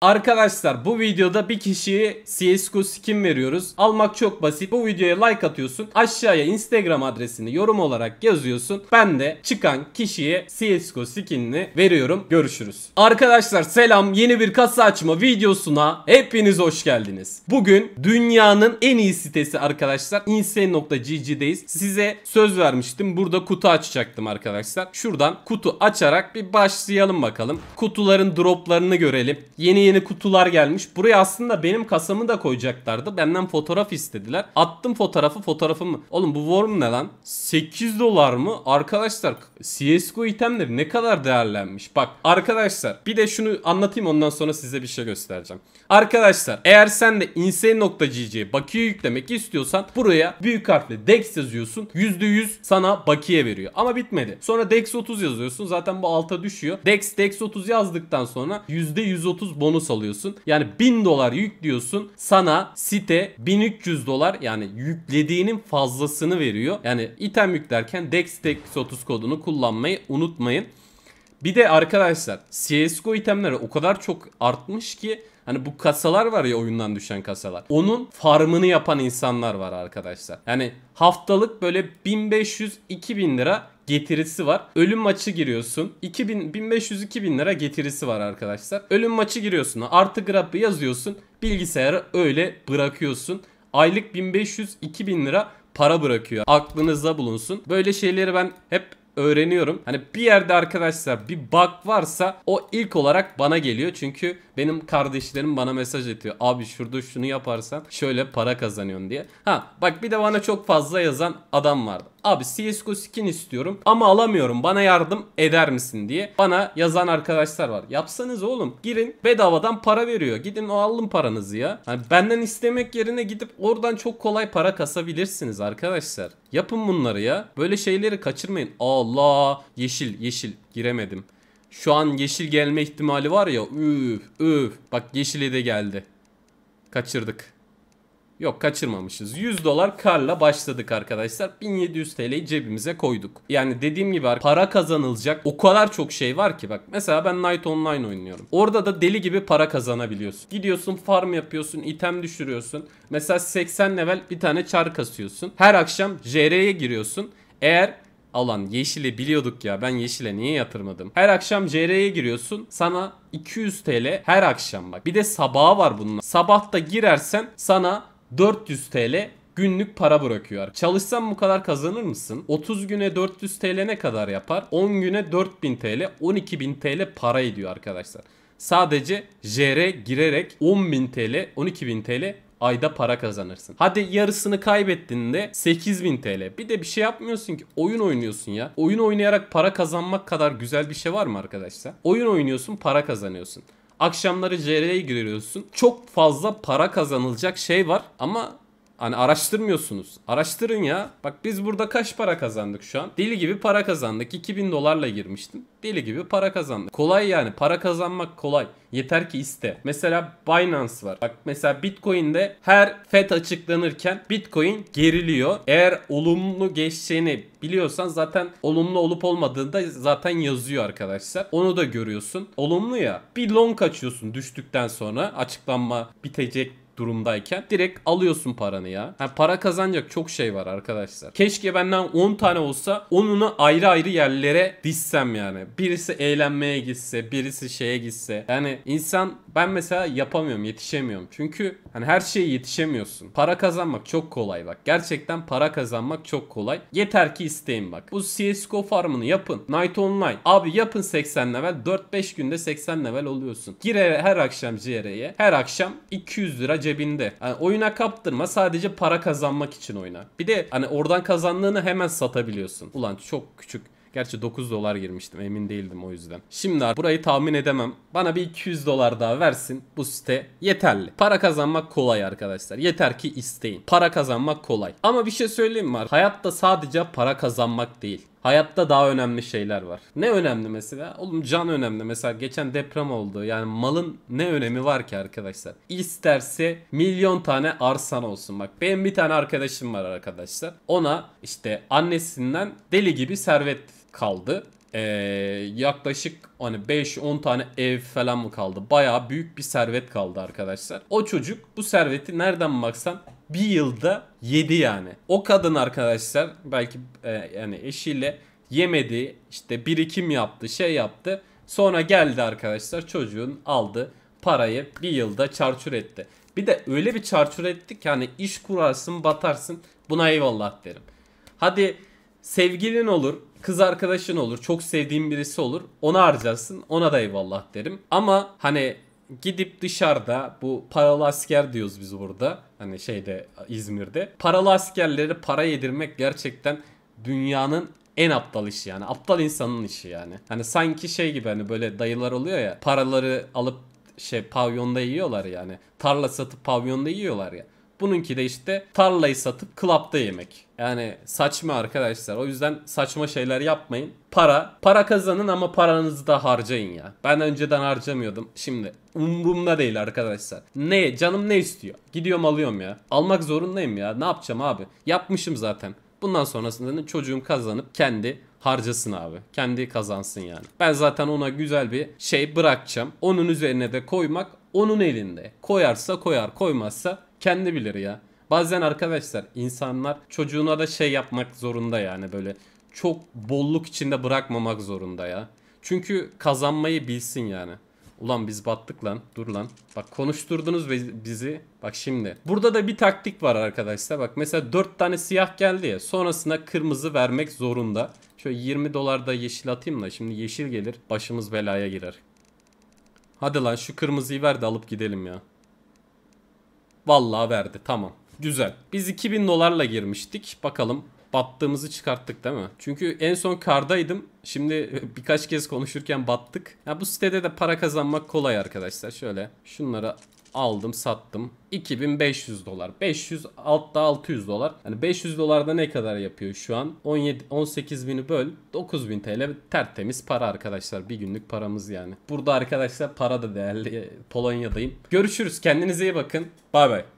Arkadaşlar bu videoda bir kişiyi CSGO skin veriyoruz. Almak çok basit. Bu videoya like atıyorsun. Aşağıya Instagram adresini yorum olarak yazıyorsun. Ben de çıkan kişiye CSGO skinini veriyorum. Görüşürüz. Arkadaşlar selam. Yeni bir kasa açma videosuna hepiniz hoş geldiniz. Bugün dünyanın en iyi sitesi arkadaşlar. insane.gg'deyiz. Size söz vermiştim. Burada kutu açacaktım arkadaşlar. Şuradan kutu açarak bir başlayalım bakalım. Kutuların droplarını görelim. Yeni yeni kutular gelmiş. Buraya aslında benim kasamı da koyacaklardı. Benden fotoğraf istediler. Attım fotoğrafı fotoğrafımı. Oğlum bu Worm ne lan? 8 dolar mı? Arkadaşlar CSGO itemleri ne kadar değerlenmiş. Bak arkadaşlar bir de şunu anlatayım ondan sonra size bir şey göstereceğim. Arkadaşlar eğer sen de insane.cc'ye bakiye yüklemek istiyorsan buraya büyük harfle dex yazıyorsun. %100 sana bakiye veriyor. Ama bitmedi. Sonra dex 30 yazıyorsun. Zaten bu alta düşüyor. Dex dex 30 yazdıktan sonra %130 bonus bonus alıyorsun. Yani 1000 dolar yüklüyorsun. Sana site 1300 dolar yani yüklediğinin fazlasını veriyor. Yani item yüklerken DexTex30 kodunu kullanmayı unutmayın. Bir de arkadaşlar CSGO itemleri o kadar çok artmış ki Hani bu kasalar var ya oyundan düşen kasalar. Onun farmını yapan insanlar var arkadaşlar. Yani haftalık böyle 1500-2000 lira getirisi var. Ölüm maçı giriyorsun. 2000 1500-2000 lira getirisi var arkadaşlar. Ölüm maçı giriyorsun. Artı grabı yazıyorsun. Bilgisayarı öyle bırakıyorsun. Aylık 1500-2000 lira para bırakıyor. Aklınızda bulunsun. Böyle şeyleri ben hep öğreniyorum. Hani bir yerde arkadaşlar bir bug varsa o ilk olarak bana geliyor. Çünkü benim kardeşlerim bana mesaj atıyor. Abi şurada şunu yaparsan şöyle para kazanıyorsun diye. Ha bak bir de bana çok fazla yazan adam vardı. Abi CSGO skin istiyorum ama alamıyorum bana yardım eder misin diye bana yazan arkadaşlar var. Yapsanız oğlum girin bedavadan para veriyor. Gidin o alın paranızı ya. Hani benden istemek yerine gidip oradan çok kolay para kasabilirsiniz arkadaşlar. Yapın bunları ya. Böyle şeyleri kaçırmayın. Al Allah. Yeşil yeşil giremedim. Şu an yeşil gelme ihtimali var ya. Üf üf. Bak yeşili de geldi. Kaçırdık. Yok kaçırmamışız. 100 dolar karla başladık arkadaşlar. 1700 TL'yi cebimize koyduk. Yani dediğim gibi para kazanılacak o kadar çok şey var ki bak. Mesela ben Night Online oynuyorum. Orada da deli gibi para kazanabiliyorsun. Gidiyorsun farm yapıyorsun, item düşürüyorsun. Mesela 80 level bir tane çar kasıyorsun. Her akşam JR'ye giriyorsun. Eğer alan yeşili biliyorduk ya ben yeşile niye yatırmadım? Her akşam CR'ye giriyorsun sana 200 TL her akşam bak. Bir de sabaha var bunun. sabahta girersen sana 400 TL günlük para bırakıyor. Çalışsan bu kadar kazanır mısın? 30 güne 400 TL ne kadar yapar? 10 güne 4000 TL, 12000 TL para ediyor arkadaşlar. Sadece JR girerek 10.000 TL, 12.000 TL ayda para kazanırsın. Hadi yarısını kaybettiğinde 8000 TL. Bir de bir şey yapmıyorsun ki oyun oynuyorsun ya. Oyun oynayarak para kazanmak kadar güzel bir şey var mı arkadaşlar? Oyun oynuyorsun para kazanıyorsun. Akşamları CR'ye giriyorsun. Çok fazla para kazanılacak şey var ama Hani araştırmıyorsunuz. Araştırın ya. Bak biz burada kaç para kazandık şu an? Deli gibi para kazandık. 2000 dolarla girmiştim. Deli gibi para kazandık. Kolay yani. Para kazanmak kolay. Yeter ki iste. Mesela Binance var. Bak mesela Bitcoin'de her FED açıklanırken Bitcoin geriliyor. Eğer olumlu geçeceğini biliyorsan zaten olumlu olup olmadığını da zaten yazıyor arkadaşlar. Onu da görüyorsun. Olumlu ya. Bir long açıyorsun düştükten sonra açıklanma bitecek durumdayken direkt alıyorsun paranı ya. Yani para kazanacak çok şey var arkadaşlar. Keşke benden 10 tane olsa onunu ayrı ayrı yerlere dizsem yani. Birisi eğlenmeye gitse, birisi şeye gitse. Yani insan ben mesela yapamıyorum, yetişemiyorum. Çünkü hani her şeye yetişemiyorsun. Para kazanmak çok kolay bak. Gerçekten para kazanmak çok kolay. Yeter ki isteyin bak. Bu CSGO farmını yapın. Night Online. Abi yapın 80 level. 4-5 günde 80 level oluyorsun. Gir her akşam CR'ye. Her akşam 200 lira cebinde. Hani oyuna kaptırma sadece para kazanmak için oyna. Bir de hani oradan kazandığını hemen satabiliyorsun. Ulan çok küçük Gerçi 9 dolar girmiştim emin değildim o yüzden. Şimdi burayı tahmin edemem. Bana bir 200 dolar daha versin bu site yeterli. Para kazanmak kolay arkadaşlar. Yeter ki isteyin. Para kazanmak kolay. Ama bir şey söyleyeyim mi? Hayatta sadece para kazanmak değil. Hayatta daha önemli şeyler var. Ne önemli mesela? Oğlum can önemli. Mesela geçen deprem oldu. Yani malın ne önemi var ki arkadaşlar? İsterse milyon tane arsan olsun. Bak benim bir tane arkadaşım var arkadaşlar. Ona işte annesinden deli gibi servet kaldı. Ee, yaklaşık hani 5-10 tane ev falan mı kaldı? Baya büyük bir servet kaldı arkadaşlar. O çocuk bu serveti nereden baksan bir yılda yedi yani. O kadın arkadaşlar belki e, yani eşiyle yemedi işte birikim yaptı şey yaptı. Sonra geldi arkadaşlar çocuğun aldı parayı bir yılda çarçur etti. Bir de öyle bir çarçur etti ki yani iş kurarsın batarsın buna eyvallah derim. Hadi sevgilin olur, kız arkadaşın olur, çok sevdiğin birisi olur. Ona harcarsın, ona da eyvallah derim. Ama hani gidip dışarıda bu paralı asker diyoruz biz burada. Hani şeyde İzmir'de. Paralı askerleri para yedirmek gerçekten dünyanın en aptal işi yani. Aptal insanın işi yani. Hani sanki şey gibi hani böyle dayılar oluyor ya. Paraları alıp şey pavyonda yiyorlar yani. Tarla satıp pavyonda yiyorlar ya. Bununki de işte tarlayı satıp klapta yemek. Yani saçma arkadaşlar. O yüzden saçma şeyler yapmayın. Para. Para kazanın ama paranızı da harcayın ya. Ben önceden harcamıyordum. Şimdi umurumda değil arkadaşlar. Ne? Canım ne istiyor? Gidiyorum alıyorum ya. Almak zorundayım ya. Ne yapacağım abi? Yapmışım zaten. Bundan sonrasında çocuğum kazanıp kendi harcasın abi. Kendi kazansın yani. Ben zaten ona güzel bir şey bırakacağım. Onun üzerine de koymak onun elinde. Koyarsa koyar, koymazsa kendi bilir ya. Bazen arkadaşlar insanlar çocuğuna da şey yapmak zorunda yani böyle çok bolluk içinde bırakmamak zorunda ya. Çünkü kazanmayı bilsin yani. Ulan biz battık lan. Dur lan. Bak konuşturdunuz bizi. Bak şimdi. Burada da bir taktik var arkadaşlar. Bak mesela 4 tane siyah geldi ya. Sonrasına kırmızı vermek zorunda. Şöyle 20 dolar da yeşil atayım da. Şimdi yeşil gelir. Başımız belaya girer. Hadi lan şu kırmızıyı ver de alıp gidelim ya. Vallahi verdi tamam. Güzel. Biz 2000 dolarla girmiştik. Bakalım battığımızı çıkarttık değil mi? Çünkü en son kardaydım. Şimdi birkaç kez konuşurken battık. Ya bu sitede de para kazanmak kolay arkadaşlar. Şöyle şunları aldım sattım. 2500 dolar. 500 altta 600 dolar. Yani 500 dolarda ne kadar yapıyor şu an? 17 18 bini böl 9000 TL tertemiz para arkadaşlar. Bir günlük paramız yani. Burada arkadaşlar para da değerli. Polonya'dayım. Görüşürüz. Kendinize iyi bakın. Bay bay.